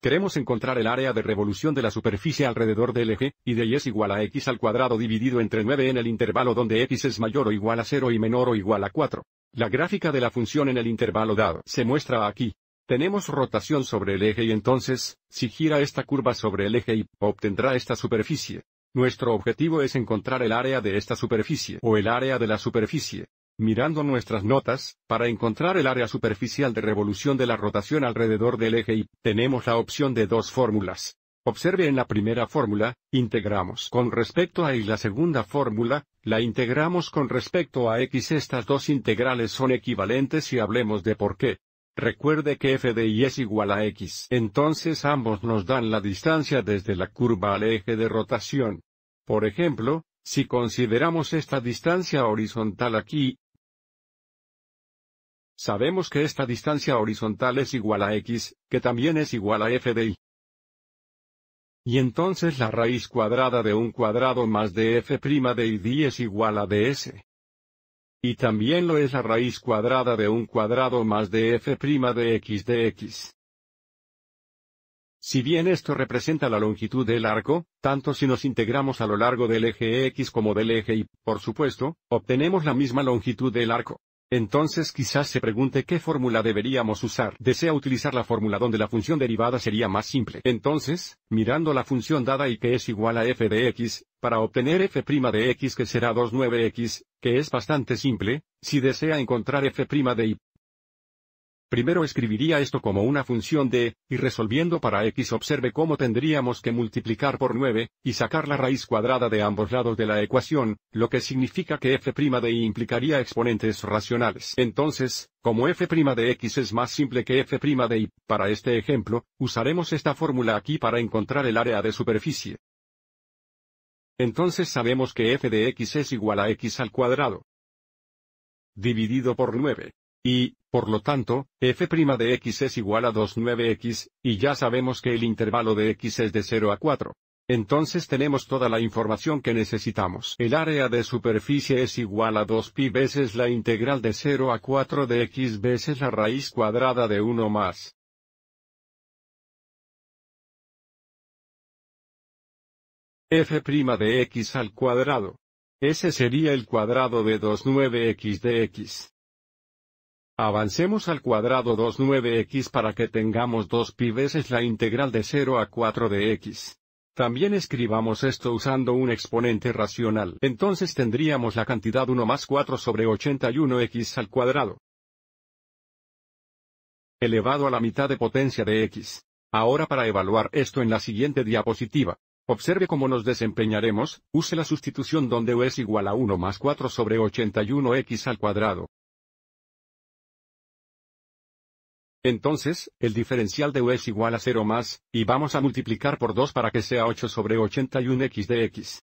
Queremos encontrar el área de revolución de la superficie alrededor del eje, y de y es igual a x al cuadrado dividido entre 9 en el intervalo donde x es mayor o igual a 0 y menor o igual a 4. La gráfica de la función en el intervalo dado se muestra aquí. Tenemos rotación sobre el eje y entonces, si gira esta curva sobre el eje y, obtendrá esta superficie. Nuestro objetivo es encontrar el área de esta superficie o el área de la superficie mirando nuestras notas, para encontrar el área superficial de revolución de la rotación alrededor del eje Y, tenemos la opción de dos fórmulas. Observe en la primera fórmula, integramos con respecto a Y la segunda fórmula, la integramos con respecto a X. Estas dos integrales son equivalentes y hablemos de por qué. Recuerde que f de y es igual a x. Entonces ambos nos dan la distancia desde la curva al eje de rotación. Por ejemplo, si consideramos esta distancia horizontal aquí, Sabemos que esta distancia horizontal es igual a x, que también es igual a f de y. Y entonces la raíz cuadrada de un cuadrado más de f' de Y es igual a ds. Y también lo es la raíz cuadrada de un cuadrado más de f' de x de x. Si bien esto representa la longitud del arco, tanto si nos integramos a lo largo del eje x como del eje y, por supuesto, obtenemos la misma longitud del arco. Entonces quizás se pregunte qué fórmula deberíamos usar. Desea utilizar la fórmula donde la función derivada sería más simple. Entonces, mirando la función dada y que es igual a f de x, para obtener f' de x que será 29x, que es bastante simple, si desea encontrar f' de y, Primero escribiría esto como una función de, y resolviendo para x observe cómo tendríamos que multiplicar por 9, y sacar la raíz cuadrada de ambos lados de la ecuación, lo que significa que f' de y implicaría exponentes racionales. Entonces, como f' de x es más simple que f' de y, para este ejemplo, usaremos esta fórmula aquí para encontrar el área de superficie. Entonces sabemos que f de x es igual a x al cuadrado. Dividido por 9. Y, por lo tanto, f' de x es igual a 29x, y ya sabemos que el intervalo de x es de 0 a 4. Entonces tenemos toda la información que necesitamos. El área de superficie es igual a 2pi veces la integral de 0 a 4 de x veces la raíz cuadrada de 1 más. f' de x al cuadrado. Ese sería el cuadrado de 29x de x. Avancemos al cuadrado 2 9x para que tengamos 2pi veces la integral de 0 a 4 de x. También escribamos esto usando un exponente racional. Entonces tendríamos la cantidad 1 más 4 sobre 81x al cuadrado. Elevado a la mitad de potencia de x. Ahora para evaluar esto en la siguiente diapositiva. Observe cómo nos desempeñaremos, use la sustitución donde u es igual a 1 más 4 sobre 81x al cuadrado. Entonces, el diferencial de u es igual a 0 más, y vamos a multiplicar por 2 para que sea 8 sobre 81 x de x.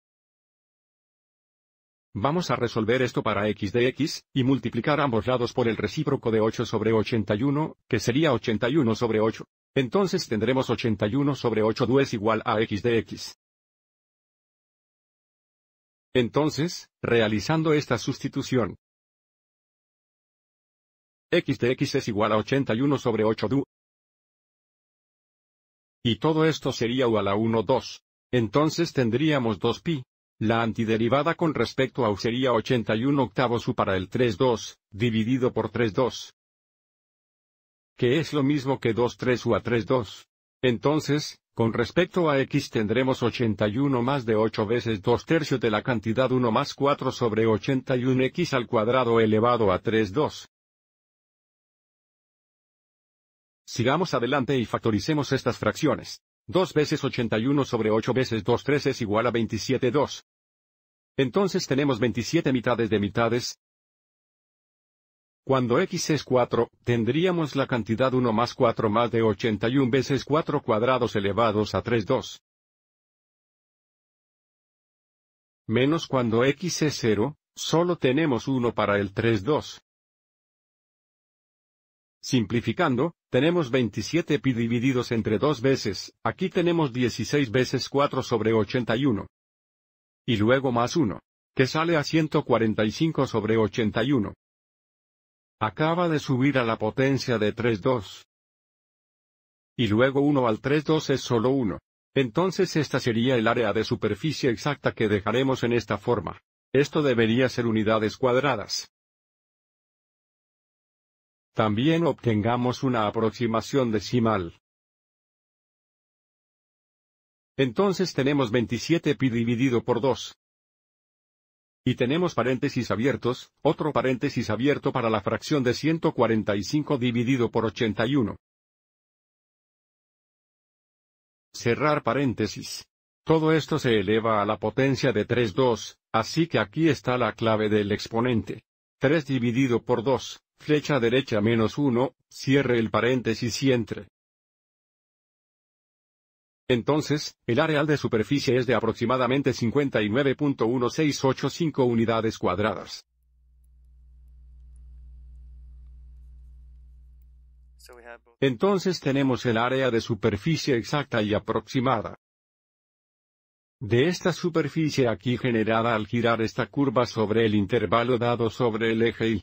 Vamos a resolver esto para x de x, y multiplicar ambos lados por el recíproco de 8 sobre 81, que sería 81 sobre 8. Entonces tendremos 81 sobre 8 du es igual a x de x. Entonces, realizando esta sustitución, x de x es igual a 81 sobre 8 du. Y todo esto sería u a la 1 2. Entonces tendríamos 2 pi. La antiderivada con respecto a u sería 81 octavos u para el 3 2, dividido por 3 2. Que es lo mismo que 2 3 u a 3 2. Entonces, con respecto a x tendremos 81 más de 8 veces 2 tercios de la cantidad 1 más 4 sobre 81 x al cuadrado elevado a 3 2. Sigamos adelante y factoricemos estas fracciones. 2 veces 81 sobre 8 veces 2 3 es igual a 27 2. Entonces tenemos 27 mitades de mitades. Cuando x es 4, tendríamos la cantidad 1 más 4 más de 81 veces 4 cuadrados elevados a 3 2. Menos cuando x es 0, solo tenemos 1 para el 3 2. Simplificando, tenemos 27 pi divididos entre 2 veces, aquí tenemos 16 veces 4 sobre 81. Y luego más 1. Que sale a 145 sobre 81. Acaba de subir a la potencia de 3,2. Y luego 1 al 3,2 es solo 1. Entonces esta sería el área de superficie exacta que dejaremos en esta forma. Esto debería ser unidades cuadradas. También obtengamos una aproximación decimal. Entonces tenemos 27 pi dividido por 2. Y tenemos paréntesis abiertos, otro paréntesis abierto para la fracción de 145 dividido por 81. Cerrar paréntesis. Todo esto se eleva a la potencia de 3 2, así que aquí está la clave del exponente. 3 dividido por 2, flecha derecha menos 1, cierre el paréntesis y entre. Entonces, el área de superficie es de aproximadamente 59.1685 unidades cuadradas. Entonces tenemos el área de superficie exacta y aproximada. De esta superficie aquí generada al girar esta curva sobre el intervalo dado sobre el eje Y,